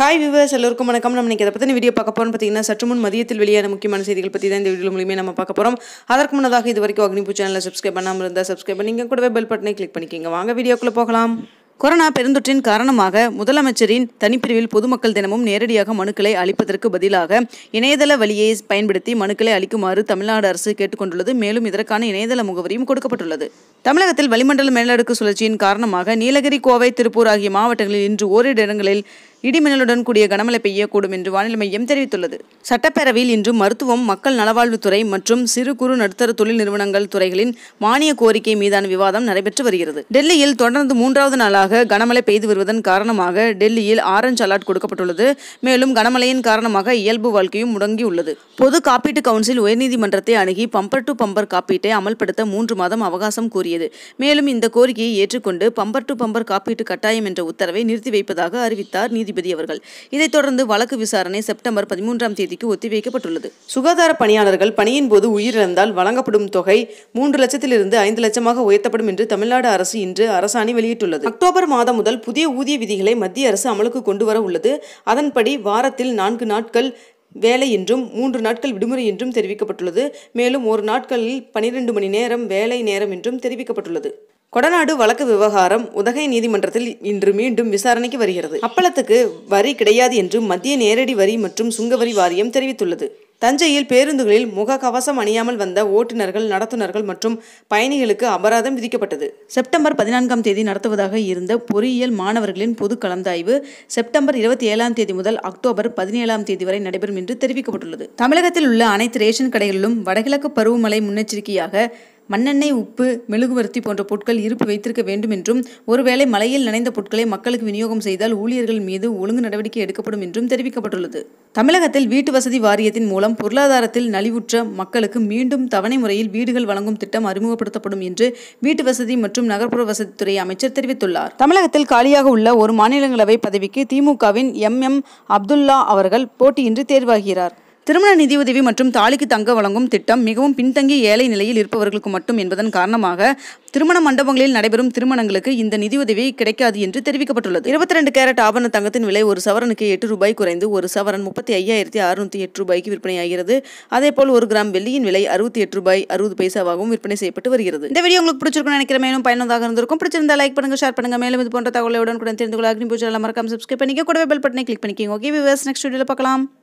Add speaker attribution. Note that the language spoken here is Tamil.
Speaker 1: ஹாய் விவர்ஸ் எல்லோருக்கும் வணக்கம் நம்ம இன்றைக்கி அதை பற்றின வீடியோ பார்க்க போகிறோம் பார்த்தீங்கன்னா சற்று முன் மதியத்தில் வெளியான முக்கியமான செய்திகள் பற்றி தான் இந்த வீடியோ மூலியமே நம்ம பார்க்க போகிறோம் அதற்கு முன்னதாக இது வரைக்கும் அக்னிபூ சேனலில் சப்ஸ்கிரைப் பண்ணாமல் இருந்தால் சப்ஸ்கிரைப் பண்ணிங்க கூடவே பெல் பட்டனை கிளிக் பண்ணிக்கிங்க வாங்க வீடியோக்குள்ளே போகலாம் கொரோனா பெருந்தொற்றின் காரணமாக முதலமைச்சரின் தனிப்பிரிவில் பொதுமக்கள் தினமும் நேரடியாக மனுக்களை அளிப்பதற்கு பதிலாக இணையதள வழியை பயன்படுத்தி மனுக்களை அளிக்குமாறு தமிழ்நாடு அரசு கேட்டுக்கொண்டுள்ளது மேலும் இதற்கான இணையதள முகவரியும் கொடுக்கப்பட்டுள்ளது தமிழகத்தில் வளிமண்டல மேலடுக்கு சுழற்சியின் காரணமாக நீலகிரி கோவை திருப்பூர் ஆகிய மாவட்டங்களில் இன்று ஓரிரு இடங்களில் இடிமின்னலுடன் கூடிய கனமழை பெய்யக்கூடும் என்று வானிலை மையம் தெரிவித்துள்ளது சட்டப்பேரவையில் இன்று மருத்துவம் மக்கள் நலவாழ்வுத்துறை மற்றும் சிறு குறு நடுத்தர தொழில் நிறுவனங்கள் துறைகளின் மானிய கோரிக்கை மீதான விவாதம் நடைபெற்று வருகிறது டெல்லியில் தொடர்ந்து மூன்றாவது நாளாக கனமழை பெய்து வருவதன் காரணமாக டெல்லியில் ஆரஞ்ச் அலர்ட் கொடுக்கப்பட்டுள்ளது மேலும் கனமழையின் காரணமாக இயல்பு வாழ்க்கையும் முடங்கியுள்ளது பொது காப்பீட்டு கவுன்சில் உயர்நீதிமன்றத்தை அணுகி பம்பர் டு பம்பர் காப்பீட்டை அமல்படுத்த மூன்று மாதம் அவகாசம் கோரியது மேலும் இந்த கோரிக்கையை ஏற்றுக்கொண்டு பம்பர் டு பம்பர் காப்பீட்டு கட்டாயம் என்ற உத்தரவை நிறுத்தி வைப்பதாக அறிவித்தார் நீதி நீதிபதி அவர்கள் இதைத் தொடர்ந்து வழக்கு விசாரணை செப்டம்பர் பதிமூன்றாம் தேதிக்கு ஒத்திவைக்கப்பட்டுள்ளது சுகாதார பணியாளர்கள் பணியின் போது உயிரிழந்தால் வழங்கப்படும் தொகை மூன்று லட்சத்திலிருந்து ஐந்து லட்சமாக உயர்த்தப்படும் என்று தமிழ்நாடு அரசு இன்று அரசாணை வெளியிட்டுள்ளது அக்டோபர் மாதம் முதல் புதிய ஊதிய விதிகளை மத்திய அரசு அமலுக்கு கொண்டு வர உள்ளது அதன்படி வாரத்தில் நான்கு நாட்கள் வேலை என்றும் மூன்று நாட்கள் விடுமுறை என்றும் தெரிவிக்கப்பட்டுள்ளது மேலும் ஒரு நாட்களில் பனிரெண்டு மணி நேரம் வேலை நேரம் என்றும் தெரிவிக்கப்பட்டுள்ளது கொடநாடு வழக்கு விவகாரம் உதகை நீதிமன்றத்தில் இன்று மீண்டும் விசாரணைக்கு வருகிறது அப்பளத்துக்கு வரி கிடையாது என்று மத்திய நேரடி வரி மற்றும் சுங்கவரி வாரியம் தெரிவித்துள்ளது தஞ்சையில் பேருந்துகளில் முக கவசம் அணியாமல் வந்த ஓட்டுநர்கள் நடத்துனர்கள் மற்றும் பயணிகளுக்கு அபராதம் விதிக்கப்பட்டது செப்டம்பர் பதினான்காம் தேதி நடத்துவதாக இருந்த பொறியியல் மாணவர்களின் பொது கலந்தாய்வு செப்டம்பர் இருபத்தி ஏழாம் தேதி முதல் அக்டோபர் பதினேழாம் தேதி வரை நடைபெறும் என்று தெரிவிக்கப்பட்டுள்ளது தமிழகத்தில் உள்ள அனைத்து ரேஷன் கடைகளிலும் வடகிழக்கு பருவமழை முன்னெச்சரிக்கையாக மண்ணெண்ணெய் உப்பு மெழுகுவர்த்தி போன்ற பொருட்கள் இருப்பு வைத்திருக்க வேண்டும் என்றும் ஒருவேளை மலையில் நனைந்த பொருட்களை மக்களுக்கு விநியோகம் செய்தால் ஊழியர்கள் மீது ஒழுங்கு நடவடிக்கை எடுக்கப்படும் என்றும் தெரிவிக்கப்பட்டுள்ளது தமிழகத்தில் வீட்டு வசதி வாரியத்தின் மூலம் பொருளாதாரத்தில் நலிவுற்ற மக்களுக்கு மீண்டும் தவணை முறையில் வீடுகள் வழங்கும் திட்டம் அறிமுகப்படுத்தப்படும் என்று வீட்டு வசதி மற்றும் நகர்ப்புற வசதித்துறை அமைச்சர் தெரிவித்துள்ளார் தமிழகத்தில் காலியாக உள்ள ஒரு மாநிலங்களவை பதவிக்கு திமுகவின் எம் எம் அப்துல்லா அவர்கள் போட்டியின்றி தேர்வாகிறார் திருமண நிதியுதவி மற்றும் தாலிக்கு தங்க வழங்கும் திட்டம் மிகவும் பின்தங்கிய ஏழை நிலையில் இருப்பவர்களுக்கு மட்டும் என்பதன் காரணமாக திருமண மண்டபங்களில் நடைபெறும் திருமணங்களுக்கு இந்த நிதியுதவி கிடைக்காது என்று தெரிவிக்கப்பட்டுள்ளது இருபத்தி ரெண்டு கேரட் ஆபரண தங்கத்தின் விலை ஒரு சவரனுக்கு எட்டு ரூபாய் குறைந்து ஒரு சவரன் முப்பத்தி ஐயாயிரத்தி அறுநூத்தி எட்டு ரூபாய்க்கு விற்பனையாகிறது அதேபோல் ஒரு கிராம் வெள்ளியின் விலை அறுபத்தி எட்டு ரூபாய் அறுபது பைசாவாகவும் விற்பனை செய்யப்பட்டு வருகிறது இந்த வீடியோ உங்களுக்கு பிடிச்சிருக்கும் நினைக்கிற மேலும் பயனுள்ளதாக இருந்திருக்கும் பிடிச்சிருந்தா லைக் பண்ணுங்க ஷேர் பண்ணுங்க மேலும் இது போன்ற தகவலை கூட தெரிந்து கொள்ள அக்னி பூஜை மறக்காம சப்ஸ்கிரைப் பண்ணிக்க கூடவே பெல் பட்டனை கிளிக் பண்ணிக்கோங்க ஓகே விவர்ஸ் நெக்ஸ்ட் வீடியோவில் பார்க்கலாம்